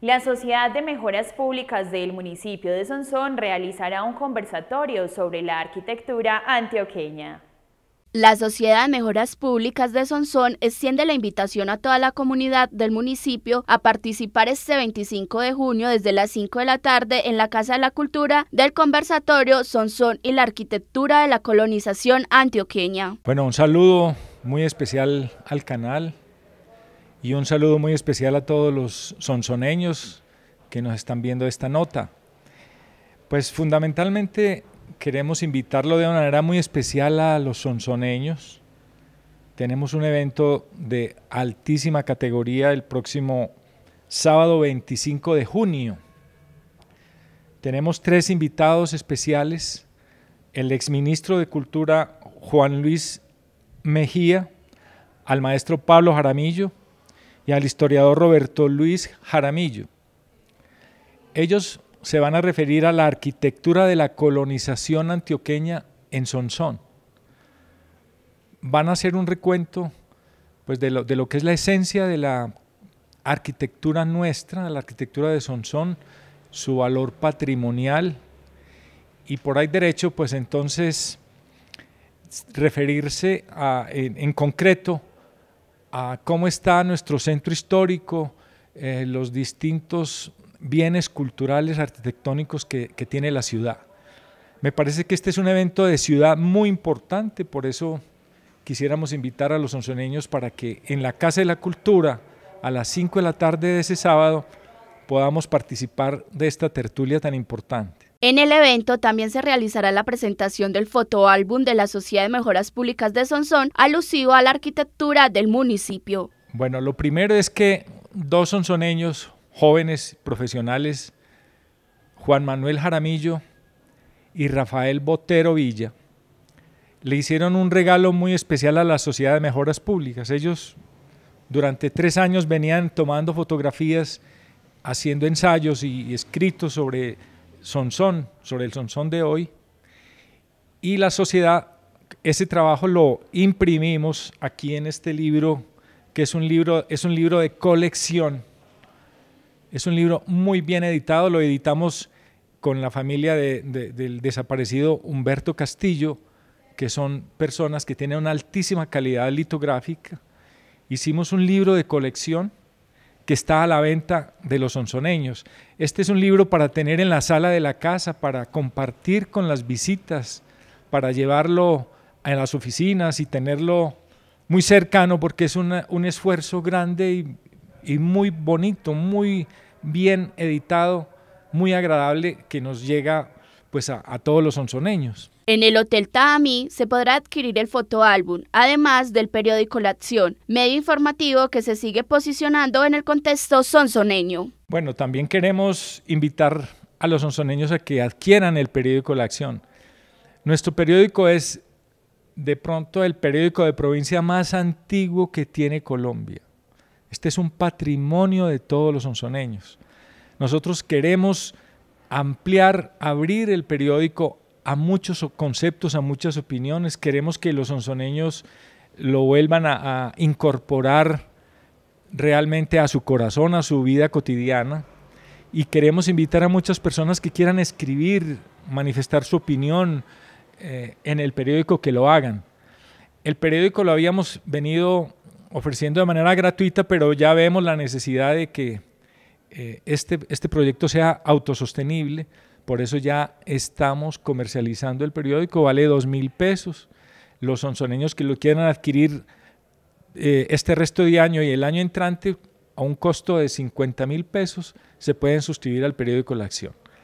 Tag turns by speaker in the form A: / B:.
A: La Sociedad de Mejoras Públicas del municipio de Sonsón realizará un conversatorio sobre la arquitectura antioqueña. La Sociedad de Mejoras Públicas de Sonsón extiende la invitación a toda la comunidad del municipio a participar este 25 de junio desde las 5 de la tarde en la Casa de la Cultura del conversatorio Sonsón y la arquitectura de la colonización antioqueña.
B: Bueno, un saludo muy especial al canal, y un saludo muy especial a todos los sonsoneños que nos están viendo esta nota. Pues fundamentalmente queremos invitarlo de una manera muy especial a los sonsoneños. Tenemos un evento de altísima categoría el próximo sábado 25 de junio. Tenemos tres invitados especiales. El exministro de Cultura Juan Luis Mejía, al maestro Pablo Jaramillo, y al historiador Roberto Luis Jaramillo. Ellos se van a referir a la arquitectura de la colonización antioqueña en Sonsón. Van a hacer un recuento pues, de, lo, que es la esencia de la arquitectura nuestra, la arquitectura de Sonsón, su valor patrimonial y por ahí derecho, pues entonces referirse en, en concreto a cómo está nuestro centro histórico, eh, los distintos bienes culturales, arquitectónicos que tiene la ciudad. Me parece que este es un evento de ciudad muy importante, por eso quisiéramos invitar a los onzoneños para que en la Casa de la Cultura, a las 5 de la tarde de ese sábado, podamos participar de esta tertulia tan importante.
A: En el evento también se realizará la presentación del fotoálbum de la Sociedad de Mejoras Públicas de Sonsón, alusivo a la arquitectura del municipio.
B: Bueno, lo primero es que dos sonsoneños, jóvenes profesionales, Juan Manuel Jaramillo y Rafael Botero Villa, le hicieron un regalo muy especial a la Sociedad de Mejoras Públicas. Ellos durante tres años venían tomando fotografías, haciendo ensayos y escritos sobre sobre el Sonsón de hoy, y la sociedad, ese trabajo lo imprimimos aquí en este libro, que es un libro, es un libro de colección. Es un libro muy bien editado, lo editamos con la familia del desaparecido Humberto Castillo, que son personas que tienen una altísima calidad litográfica. Hicimos un libro de colección que está a la venta de los onzoneños. Este es un libro para tener en la sala de la casa, para compartir con las visitas, para llevarlo en las oficinas y tenerlo muy cercano porque es un esfuerzo grande y, y muy bonito, muy bien editado, muy agradable que nos llega pues a, todos los sonsoneños.
A: En el Hotel Tami se podrá adquirir el fotoálbum, además del periódico La Acción, medio informativo que se sigue posicionando en el contexto sonsoneño.
B: Bueno, también queremos invitar a los onzoneños a que adquieran el periódico La Acción. Nuestro periódico es de pronto el periódico de provincia más antiguo que tiene Colombia. Este es un patrimonio de todos los onzoneños. Nosotros queremos ampliar, abrir el periódico a muchos conceptos, a muchas opiniones. Queremos que los sonzoneños lo vuelvan a, incorporar realmente a su corazón, a su vida cotidiana. Y queremos invitar a muchas personas que quieran escribir, manifestar su opinión eh, en el periódico, que lo hagan. El periódico lo habíamos venido ofreciendo de manera gratuita, pero ya vemos la necesidad de que eh, este, este proyecto sea autosostenible. Por eso ya estamos comercializando el periódico, vale dos mil pesos. Los sonsoneños que lo quieran adquirir eh, este resto de año y el año entrante a un costo de 50 mil pesos se pueden suscribir al periódico La Acción.